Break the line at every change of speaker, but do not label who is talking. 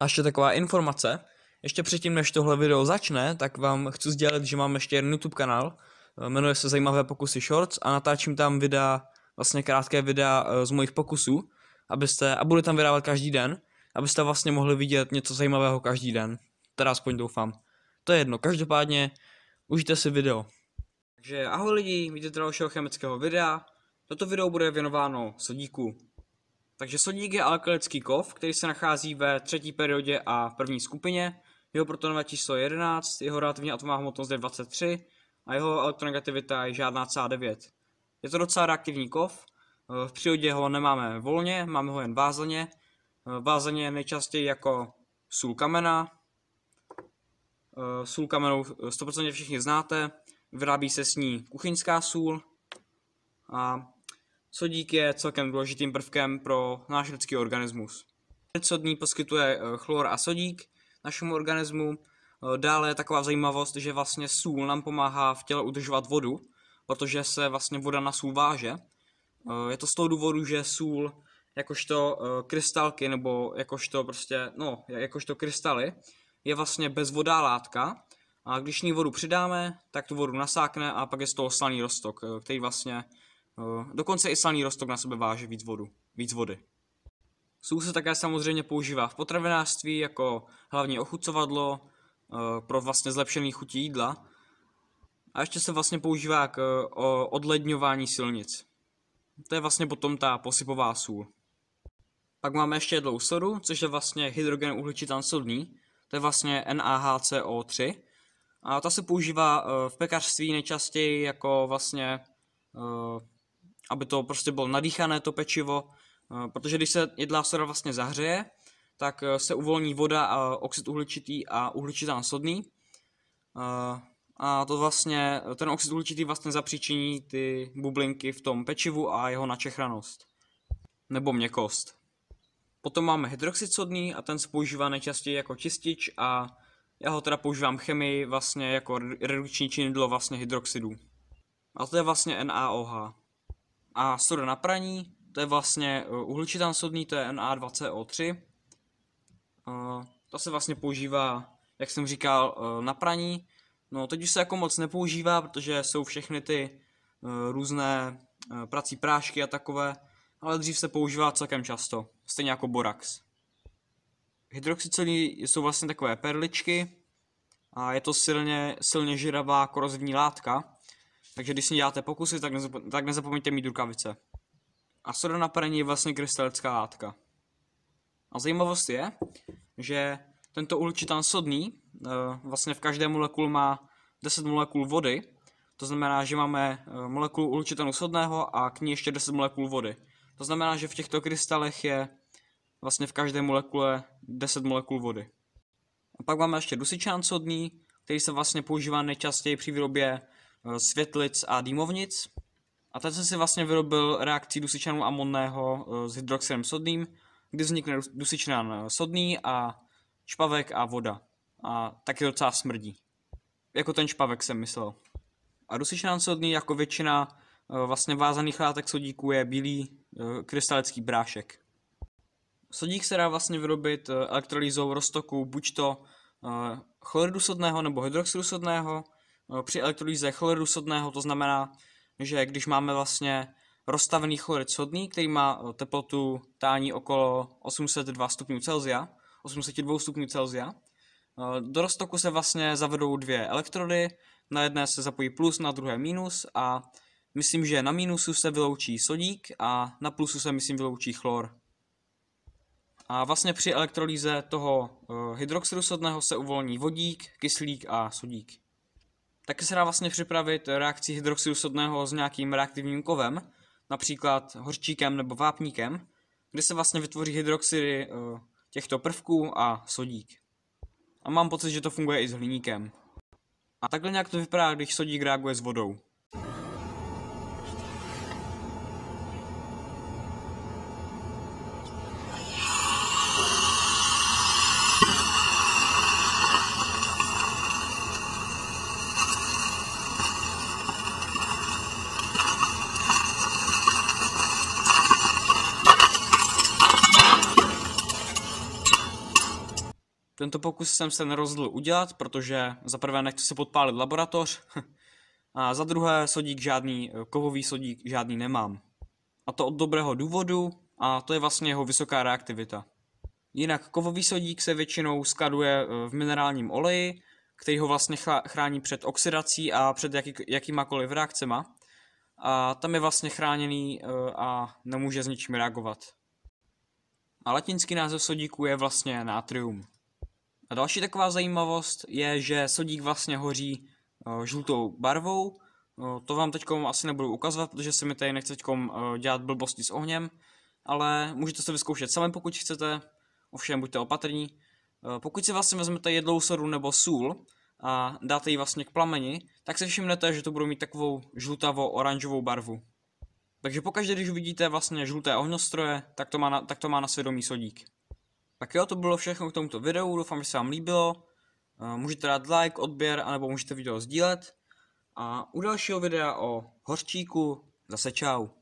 A ještě taková informace. Ještě předtím, než tohle video začne, tak vám chci sdělit, že mám ještě jeden YouTube kanál. Eh, jmenuje se Zajímavé pokusy Shorts a natáčím tam videa, vlastně krátké videa eh, z mojich pokusů. Abyste, a budu tam vydávat každý den, abyste vlastně mohli vidět něco zajímavého každý den. Teda aspoň doufám. To je jedno, každopádně užijte si video. Takže ahoj lidi, vidíte dalšího chemického videa. Toto video bude věnováno sodíku. Takže sodík je alkalický kov, který se nachází ve třetí periodě a první skupině. Jeho protonové číslo je 11, jeho relativní atomová hmotnost je 23 a jeho elektronegativita je žádná C9. Je to docela reaktivní kov, eh, v přírodě ho nemáme volně, máme ho jen vázaně. Eh, vázaně je nejčastěji jako sůl kamena. Eh, sůl kamenou 100% všichni znáte. Vyrábí se s ní kuchyňská sůl. A Sodík je celkem důležitým prvkem pro náš lidský organismus. Sodní poskytuje eh, chlor a sodík našemu organismu. Eh, dále je taková zajímavost, že vlastně sůl nám pomáhá v těle udržovat vodu, protože se vlastně voda na sůl váže. Eh, je to z toho důvodu, že sůl jakožto krystalky, nebo jakožto prostě, no, jakožto krystaly, je vlastně bezvodá látka a když ní vodu přidáme, tak tu vodu nasákne a pak je z toho slaný roztok, který vlastně Dokonce i slaný rostok na sebe váže víc, vodu, víc vody. Sůl se také samozřejmě používá v potravinářství jako hlavně ochucovadlo pro vlastně zlepšený chutí jídla. A ještě se vlastně používá k odledňování silnic. To je vlastně potom ta posypová sůl. Pak máme ještě jedlou sodu, což je vlastně hydrogen uhličitan sodný. To je vlastně NaHCO3. A ta se používá v pekařství nejčastěji jako vlastně aby to prostě bylo nadýchané to pečivo, eh, protože když se jedlá soda vlastně zahřeje, tak eh, se uvolní voda a oxid uhličitý a uhličitan sodný. Eh, a to vlastně, ten oxid uhličitý vlastně zapříčiní ty bublinky v tom pečivu a jeho načechranost. Nebo měkost. Potom máme hydroxid sodný a ten se používá nejčastěji jako čistič a já ho teda používám chemii vlastně jako redukční činidlo vlastně hydroxidů. A to je vlastně NaOH. A soda na praní, to je vlastně e, uhličitan sodný, to je Na2CO3. E, to se vlastně používá, jak jsem říkal, e, na praní. No teď už se jako moc nepoužívá, protože jsou všechny ty různé prací prášky a takové, ale dřív se používá celkem často, stejně jako borax. Hydroxycelí jsou vlastně takové perličky a je to silně, silně žiravá korozivní látka, takže když si děláte pokusy, tak, nezapo- tak nezapomeňte mít rukavice. A soda na praní je vlastně krystalická látka. A zajímavost je, že tento ulčitan sodný eh, vlastně v každé molekul má 10 molekul vody, to znamená, že máme eh, molekulu určitanu sodného a k ní ještě 10 molekul vody. To znamená, že v těchto krystalech je vlastně v každé molekule 10 molekul vody. A pak máme ještě dusičan sodný, který se vlastně používá nejčastěji při výrobě Eh, světlic a dýmovnic. A ten jsem si vlastně vyrobil reakcí dusičanu amonného eh, s hydroxidem sodným, kdy vznikne dusičnan eh, sodný a špavek a voda. A taky docela smrdí. Jako ten špavek jsem myslel. A dusičnan sodný jako většina vlastně vázaných látek sodíků, je bílý krystalický brášek. Sodík se dá vlastně vyrobit elektrolýzou roztoku buď to chloridu sodného nebo hydroxidu sodného, Eh, při elektrolýze chloridu sodného, to znamená, že když máme vlastně rozstavený chlorid sodný, který má eh, teplotu tání okolo 802 stupňů Celsia, 802 stupňů Celsia, eh, do roztoku se vlastně zavedou dvě elektrody, na jedné se zapojí plus, na druhé minus a myslím, že na minusu se vyloučí sodík a na plusu se myslím vyloučí chlor. A vlastně při elektrolýze toho hydroxidu sodného se uvolní vodík, kyslík a sodík. Taky se dá vlastně připravit reakcí hydroxidu sodného s nějakým reaktivním kovem, například horčíkem nebo vápníkem, kde se vlastně vytvoří hydroxidy eh, těchto prvků a sodík. A mám pocit, že to funguje i s hliníkem. A takhle nějak to vypadá, když sodík reaguje s vodou. Tento pokus jsem se nerozhodl udělat, protože za prvé nechci si podpálit laboratoř a za druhé sodík žádný, kovový sodík žádný nemám. A to od dobrého důvodu a to je vlastně jeho vysoká reaktivita. Jinak kovový sodík se většinou skladuje e, v minerálním oleji, který ho vlastně chrání před oxidací a před jaký, jakýmakoliv reakcema. A tam je vlastně chráněný e, a nemůže s ničím reagovat. A latinský název sodíku je vlastně nátrium. A další taková zajímavost je, že sodík vlastně hoří eh, žlutou barvou. Eh, to vám teď asi nebudu ukazovat, protože se mi tady nechce teď eh, dělat blbosti s ohněm, ale můžete se vyzkoušet sami, pokud chcete, ovšem buďte opatrní. Pokud si vlastně vezmete jedlou sodu nebo sůl a dáte ji vlastně k plameni, tak se všimnete, že to budou mít takovou žlutavo-oranžovou barvu. Takže pokaždé, když vidíte vlastně žluté ohňostroje, tak to má na, tak to má na svědomí sodík. Tak jo, to bylo všechno k tomuto videu, doufám, že se vám líbilo. Eh, můžete dát like, odběr, anebo můžete video sdílet. A u dalšího videa o hořčíku zase čau.